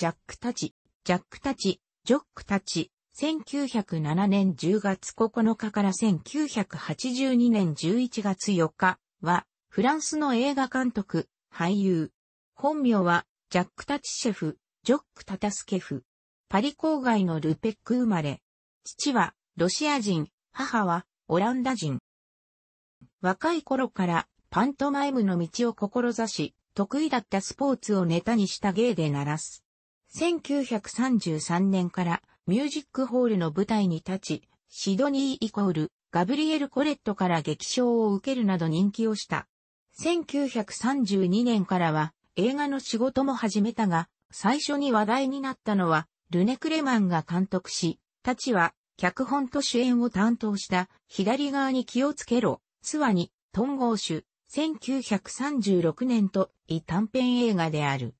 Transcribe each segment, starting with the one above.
ジャックたち、ジャックたち、ジョックたち、1907年10月9日から1982年11月4日は、フランスの映画監督、俳優。本名は、ジャック・タチシェフ、ジョック・タタスケフ。パリ郊外のルペック生まれ。父は、ロシア人、母は、オランダ人。若い頃から、パントマイムの道を志し、得意だったスポーツをネタにした芸で鳴らす。1933年からミュージックホールの舞台に立ち、シドニーイコール、ガブリエル・コレットから劇賞を受けるなど人気をした。1932年からは映画の仕事も始めたが、最初に話題になったのは、ルネ・クレマンが監督し、タチは脚本と主演を担当した左側に気をつけろ、スワニ、トンゴーシュ、1936年と異短編映画である。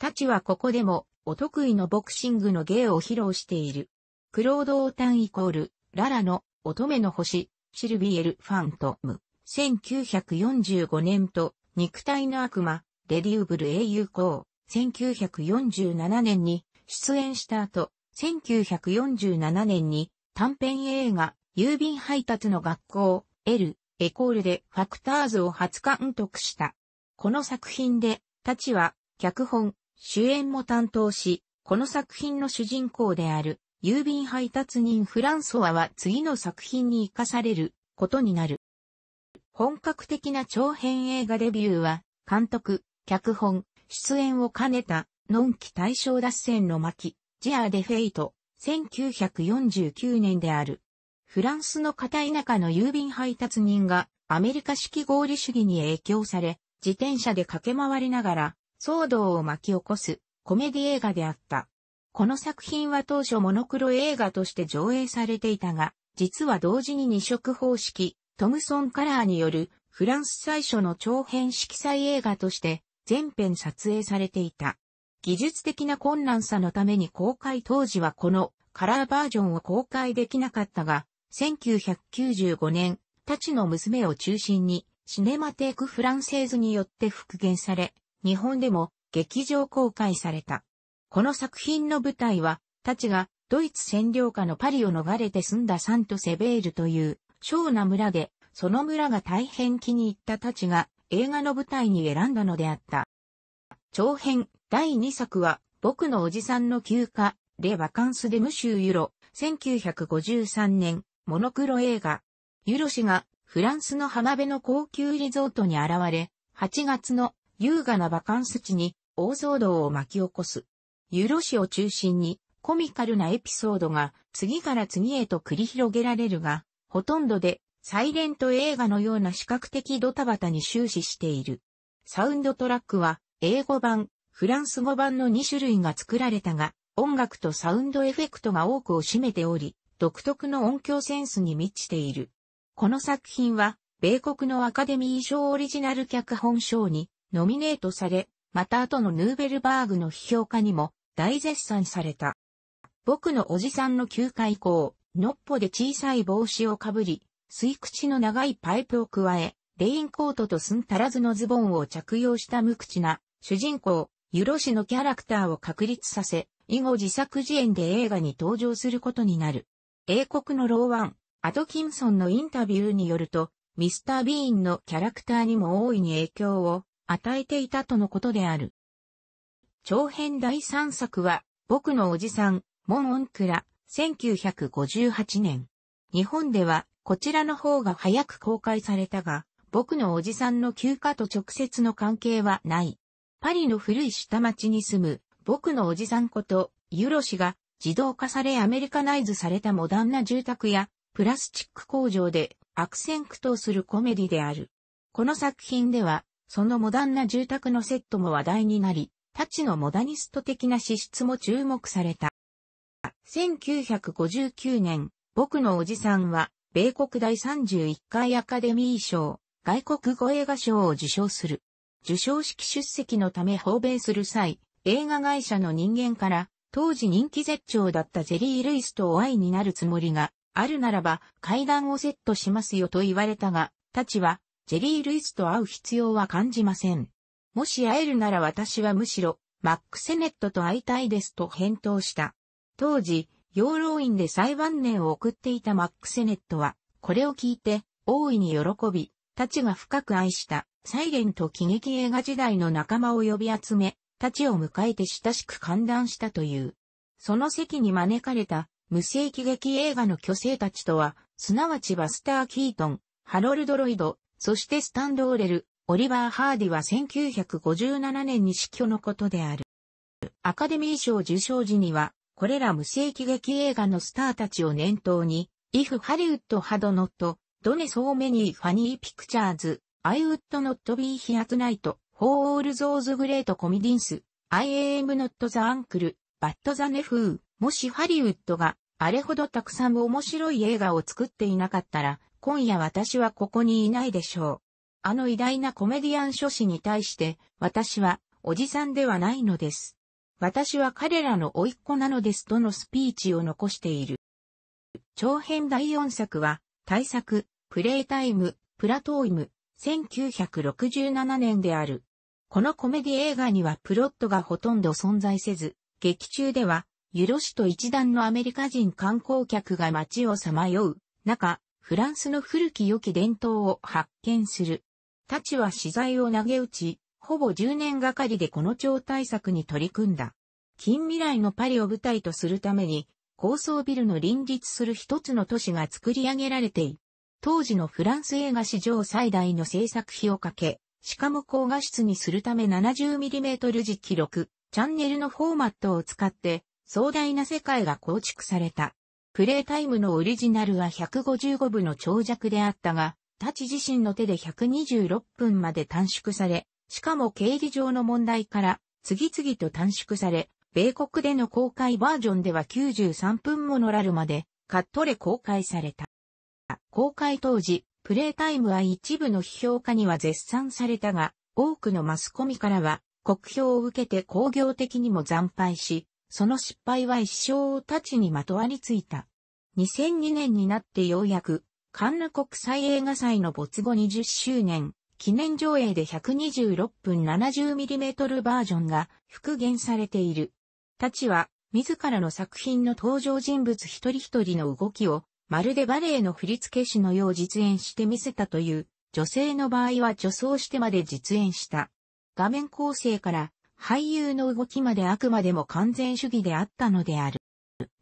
タチはここでもお得意のボクシングの芸を披露している。クロード・オータンイコール、ララの乙女の星、シルビエル・ファントム、1945年と、肉体の悪魔、レディウブル英雄公、1947年に出演した後、1947年に短編映画、郵便配達の学校、L、エコールでファクターズを初監督した。この作品で、たちは、脚本、主演も担当し、この作品の主人公である、郵便配達人フランソワは次の作品に生かされることになる。本格的な長編映画デビューは、監督、脚本、出演を兼ねた、のんき大賞脱線の巻、ジアーデフェイト、1949年である。フランスの片田舎の郵便配達人がアメリカ式合理主義に影響され、自転車で駆け回りながら騒動を巻き起こすコメディ映画であった。この作品は当初モノクロ映画として上映されていたが、実は同時に二色方式、トムソンカラーによるフランス最初の長編色彩映画として全編撮影されていた。技術的な困難さのために公開当時はこのカラーバージョンを公開できなかったが、1995年、たちの娘を中心に、シネマテークフランセーズによって復元され、日本でも劇場公開された。この作品の舞台は、たちがドイツ占領下のパリを逃れて住んだサントセベールという小な村で、その村が大変気に入ったたちが映画の舞台に選んだのであった。長編第2作は、僕のおじさんの休暇、レ・バカンス・デ・ムシュー・ユロ、1953年、モノクロ映画。ユロ氏がフランスの浜辺の高級リゾートに現れ、8月の優雅なバカンス地に大騒動を巻き起こす。ユロ市を中心にコミカルなエピソードが次から次へと繰り広げられるが、ほとんどでサイレント映画のような視覚的ドタバタに終始している。サウンドトラックは英語版、フランス語版の2種類が作られたが、音楽とサウンドエフェクトが多くを占めており、独特の音響センスに満ちている。この作品は、米国のアカデミー賞オリジナル脚本賞にノミネートされ、また後のヌーベルバーグの批評家にも大絶賛された。僕のおじさんの休暇以降、のっぽで小さい帽子をかぶり、吸い口の長いパイプを加え、レインコートと寸足らずのズボンを着用した無口な主人公、ユロシのキャラクターを確立させ、以後自作自演で映画に登場することになる。英国のローワン、アトキンソンのインタビューによると、ミスター・ビーンのキャラクターにも大いに影響を与えていたとのことである。長編第3作は、僕のおじさん、モン・オンクラ、1958年。日本では、こちらの方が早く公開されたが、僕のおじさんの休暇と直接の関係はない。パリの古い下町に住む、僕のおじさんこと、ユロ氏が、自動化されアメリカナイズされたモダンな住宅や、プラスチック工場で、悪戦苦闘するコメディである。この作品では、そのモダンな住宅のセットも話題になり、タチのモダニスト的な資質も注目された。1959年、僕のおじさんは、米国第31回アカデミー賞、外国語映画賞を受賞する。受賞式出席のため訪米する際、映画会社の人間から、当時人気絶頂だったジェリー・ルイスとお会いになるつもりがあるならば、階段をセットしますよと言われたが、タチは、ジェリー・ルイスと会う必要は感じません。もし会えるなら私はむしろ、マック・セネットと会いたいですと返答した。当時、養老院で裁判年を送っていたマック・セネットは、これを聞いて、大いに喜び、たちが深く愛した、サイレント喜劇映画時代の仲間を呼び集め、たちを迎えて親しく歓談したという。その席に招かれた、無声喜劇映画の巨星たちとは、すなわちバスター・キートン、ハロルド・ロイド、そしてスタンドオーレル、オリバー・ハーディは1957年に死去のことである。アカデミー賞受賞時には、これら無声喜劇映画のスターたちを念頭に、イフ・ハリウッド・ハド・ノット、ドネ・ソー・メニー・ファニー・ピクチャーズ、アイ・ウッド・ノット・ビー・ヒアツ・ナイト、フォー・オール・ゾーズ・グレート・コミディンス、アイ・エイム・ノット・ザ・アンクル、バット・ザ・ネフー、もしハリウッドがあれほどたくさん面白い映画を作っていなかったら、今夜私はここにいないでしょう。あの偉大なコメディアン諸子に対して、私は、おじさんではないのです。私は彼らの甥っ子なのですとのスピーチを残している。長編第4作は、大作、プレイタイム、プラトーイム、1967年である。このコメディ映画にはプロットがほとんど存在せず、劇中では、ユロシと一団のアメリカ人観光客が街をさまよう、中、フランスの古き良き伝統を発見する。太刀は資材を投げ打ち、ほぼ10年がかりでこの超大作に取り組んだ。近未来のパリを舞台とするために、高層ビルの隣立する一つの都市が作り上げられてい当時のフランス映画史上最大の制作費をかけ、しかも高画質にするため 70mm 時記録、チャンネルのフォーマットを使って、壮大な世界が構築された。プレータイムのオリジナルは155部の長尺であったが、タチ自身の手で126分まで短縮され、しかも経理上の問題から次々と短縮され、米国での公開バージョンでは93分ものラルまでカットレ公開された。公開当時、プレイタイムは一部の批評家には絶賛されたが、多くのマスコミからは、国評を受けて工業的にも惨敗し、その失敗は一生たちにまとわりついた。2002年になってようやく、カンヌ国際映画祭の没後20周年、記念上映で126分 70mm バージョンが復元されている。たちは、自らの作品の登場人物一人一人の動きを、まるでバレエの振付師のよう実演してみせたという、女性の場合は女装してまで実演した。画面構成から俳優の動きまであくまでも完全主義であったのである。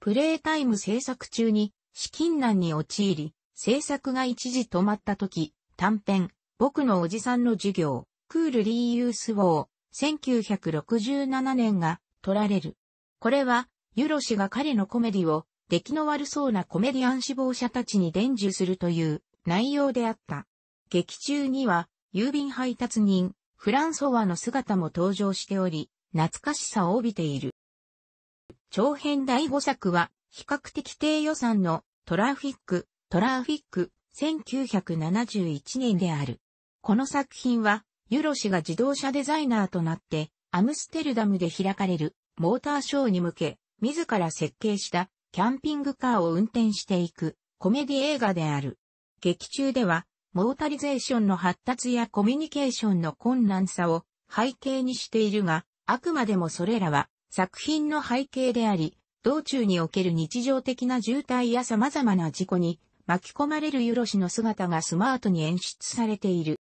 プレイタイム制作中に資金難に陥り、制作が一時止まった時、短編、僕のおじさんの授業、クールリーユースウォー、1967年が取られる。これは、ユロ氏が彼のコメディを、出来の悪そうなコメディアン志望者たちに伝授するという内容であった。劇中には、郵便配達人、フランソワの姿も登場しており、懐かしさを帯びている。長編第5作は、比較的低予算のトラフィック、トラフィック、1971年である。この作品は、ユロ氏が自動車デザイナーとなって、アムステルダムで開かれるモーターショーに向け、自ら設計したキャンピングカーを運転していくコメディ映画である。劇中では、モータリゼーションの発達やコミュニケーションの困難さを背景にしているが、あくまでもそれらは作品の背景であり、道中における日常的な渋滞や様々な事故に巻き込まれるユロシの姿がスマートに演出されている。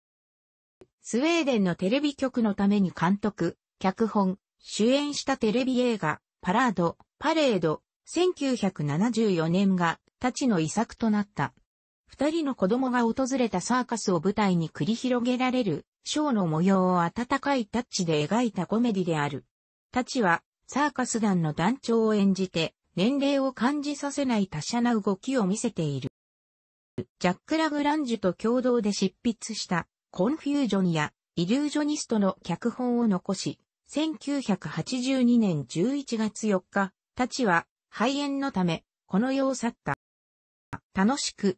スウェーデンのテレビ局のために監督、脚本、主演したテレビ映画、パラード、パレード、1974年が、たちの遺作となった。二人の子供が訪れたサーカスを舞台に繰り広げられる、ショーの模様を温かいタッチで描いたコメディである。タチは、サーカス団の団長を演じて、年齢を感じさせない他者な動きを見せている。ジャック・ラグランジュと共同で執筆した、コンフュージョンや、イリュージョニストの脚本を残し、1982年11月4日、タチは肺炎のため、この世を去った。楽しく、